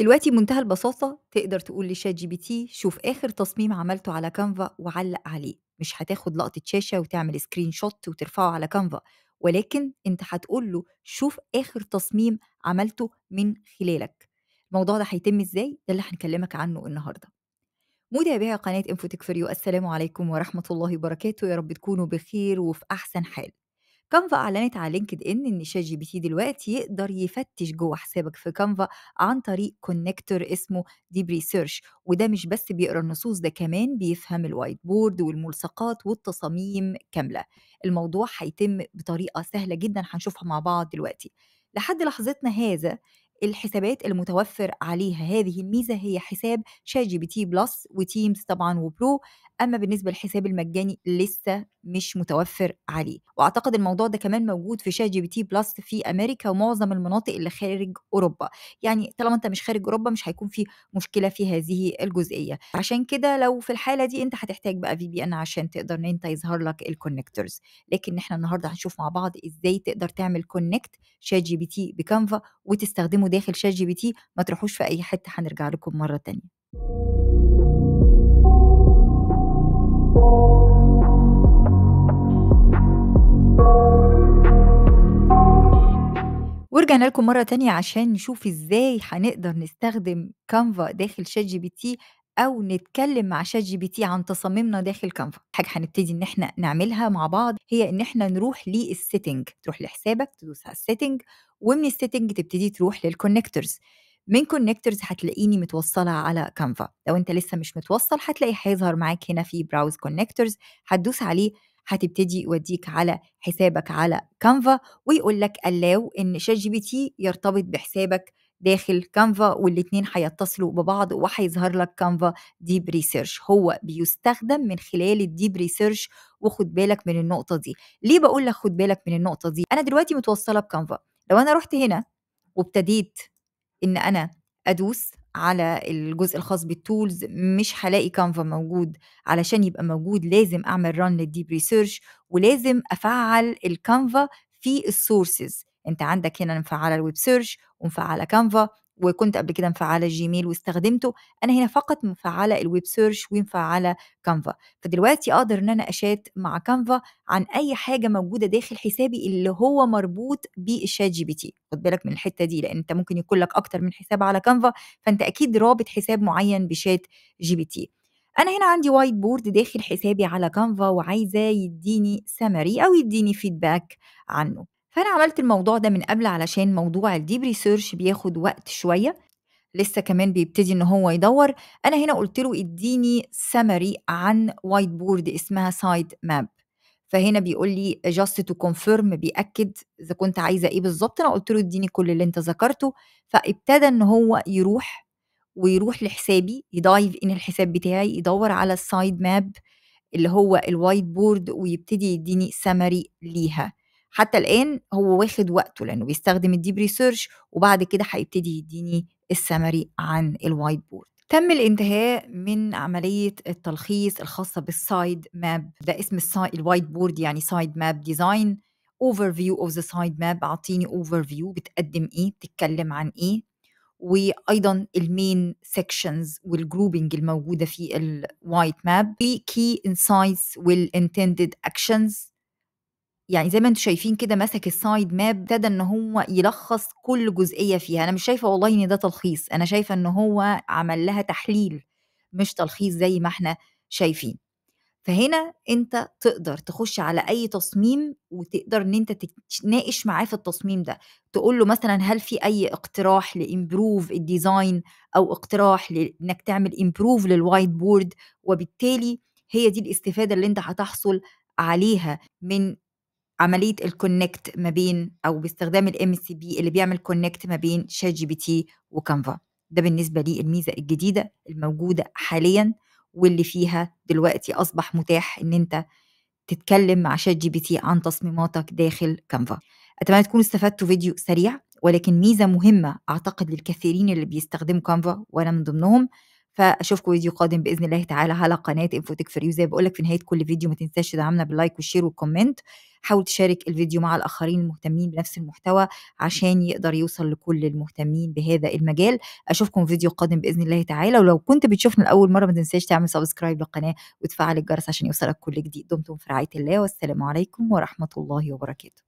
دلوقتي بمنتهى البساطة تقدر تقول لشات جي بي تي شوف آخر تصميم عملته على كانفا وعلق عليه مش هتاخد لقطة شاشة وتعمل سكرين شوت وترفعه على كانفا ولكن انت هتقول له شوف آخر تصميم عملته من خلالك الموضوع ده هيتم ازاي ده اللي هنكلمك عنه النهارده متابعي قناة انفوتك فريو السلام عليكم ورحمة الله وبركاته يا رب تكونوا بخير وفي أحسن حال كانفا أعلنت على لينكد إن إن شات جي بي تي دلوقتي يقدر يفتش جوه حسابك في كانفا عن طريق كونكتور اسمه ديب ريسيرش وده مش بس بيقرا النصوص ده كمان بيفهم الوايت بورد والملصقات والتصاميم كاملة الموضوع هيتم بطريقة سهلة جدا هنشوفها مع بعض دلوقتي لحد لحظتنا هذا الحسابات المتوفر عليها هذه الميزه هي حساب شات جي بي تي بلس وتيمز طبعا وبرو اما بالنسبه للحساب المجاني لسه مش متوفر عليه واعتقد الموضوع ده كمان موجود في شات جي بي تي بلس في امريكا ومعظم المناطق اللي خارج اوروبا يعني طالما انت مش خارج اوروبا مش هيكون في مشكله في هذه الجزئيه عشان كده لو في الحاله دي انت هتحتاج بقى في بي ان عشان تقدر ان انت يظهر لك الكونكتورز لكن احنا النهارده هنشوف مع بعض ازاي تقدر تعمل كونكت شات جي بي تي بكانفا وتستخدمه داخل شات جي بي تي ما تروحوش في اي حته هنرجع لكم مره ثانيه رجعنا لكم مرة تانية عشان نشوف إزاي هنقدر نستخدم كانفا داخل شات جي بي تي أو نتكلم مع شات جي بي تي عن تصاميمنا داخل كانفا حاجة هنبتدي إن احنا نعملها مع بعض هي إن احنا نروح للسيتنج تروح لحسابك تدوس على السيتنج ومن السيتنج تبتدي تروح للكونكتورز من كونكتورز هتلاقيني متوصله على كانفا لو انت لسه مش متوصل هتلاقي هيظهر معاك هنا في براوز كونكتورز هتدوس عليه هتبتدي يوديك على حسابك على كانفا ويقول لك اللاو ان شات جي بي تي يرتبط بحسابك داخل كانفا والاتنين هيتصلوا ببعض وهيظهر لك كانفا ديب ريسيرش هو بيستخدم من خلال الديب ريسيرش وخد بالك من النقطه دي ليه بقول لك خد بالك من النقطه دي انا دلوقتي متوصله بكانفا لو انا رحت هنا وابتديت ان انا ادوس على الجزء الخاص بالتولز مش هلاقي كانفا موجود علشان يبقى موجود لازم اعمل ران للديب ريسيرش ولازم افعل الكانفا في السورسز انت عندك هنا مفعله الويب سيرش ومفعله كانفا وكنت قبل كده مفعله جيميل واستخدمته انا هنا فقط مفعله الويب سيرش ومفعله كانفا فدلوقتي اقدر ان انا اشات مع كانفا عن اي حاجه موجوده داخل حسابي اللي هو مربوط بالشات جي بي تي خد بالك من الحته دي لان انت ممكن يكون لك اكتر من حساب على كانفا فانت اكيد رابط حساب معين بشات جي بي تي انا هنا عندي وايت بورد داخل حسابي على كانفا وعايزاه يديني سمري او يديني فيدباك عنه فأنا عملت الموضوع ده من قبل علشان موضوع الديب ريسيرش بياخد وقت شوية لسه كمان بيبتدي ان هو يدور انا هنا قلت له اديني سمري عن وايت بورد اسمها سايد ماب فهنا بيقول لي جاست تو كونفيرم بياكد اذا كنت عايزه ايه بالظبط انا قلت له اديني كل اللي انت ذكرته فابتدى ان هو يروح ويروح لحسابي يدايف ان الحساب بتاعي يدور على السايد ماب اللي هو الوايت بورد ويبتدي يديني سمري ليها حتى الان هو واخد وقته لانه بيستخدم الديب ريسيرش وبعد كده هيبتدي يديني السمري عن الوايت بورد تم الانتهاء من عملية التلخيص الخاصة بالسايد ماب ده اسم الوايت بورد يعني سايد ماب ديزاين اوفر فيو اوف ذا سايد ماب اعطيني اوفر فيو بتقدم ايه بتتكلم عن ايه وايضا المين سيكشنز والجروبنج الموجوده في الوايت ماب وكي انسايتس والانتندد اكشنز يعني زي ما انتم شايفين كده مسك السايد ماب ابتدى ان هو يلخص كل جزئيه فيها انا مش شايفه والله ان ده تلخيص انا شايفه ان هو عمل لها تحليل مش تلخيص زي ما احنا شايفين فهنا انت تقدر تخش على اي تصميم وتقدر ان انت تناقش معاه في التصميم ده تقول له مثلا هل في اي اقتراح لامبروف الديزاين او اقتراح انك تعمل امبروف للوايت بورد وبالتالي هي دي الاستفاده اللي انت هتحصل عليها من عمليه الكونكت ما بين او باستخدام الام سي بي اللي بيعمل كونكت ما بين شات جي بي تي وكانفا ده بالنسبه لي الميزه الجديده الموجوده حاليا واللي فيها دلوقتي اصبح متاح ان انت تتكلم مع شات جي بي تي عن تصميماتك داخل كانفا اتمنى تكونوا استفدتوا فيديو سريع ولكن ميزه مهمه اعتقد للكثيرين اللي بيستخدموا كانفا وانا من ضمنهم فاشوفكم فيديو قادم باذن الله تعالى على قناه انفوتك فريو زي بقول لك في نهايه كل فيديو ما تنساش تدعمنا باللايك والشير والكومنت حاول تشارك الفيديو مع الاخرين المهتمين بنفس المحتوى عشان يقدر يوصل لكل المهتمين بهذا المجال اشوفكم في فيديو قادم باذن الله تعالى ولو كنت بتشوفنا لاول مره ما تنساش تعمل سبسكرايب للقناه وتفعل الجرس عشان يوصلك كل جديد دمتم في رعايه الله والسلام عليكم ورحمه الله وبركاته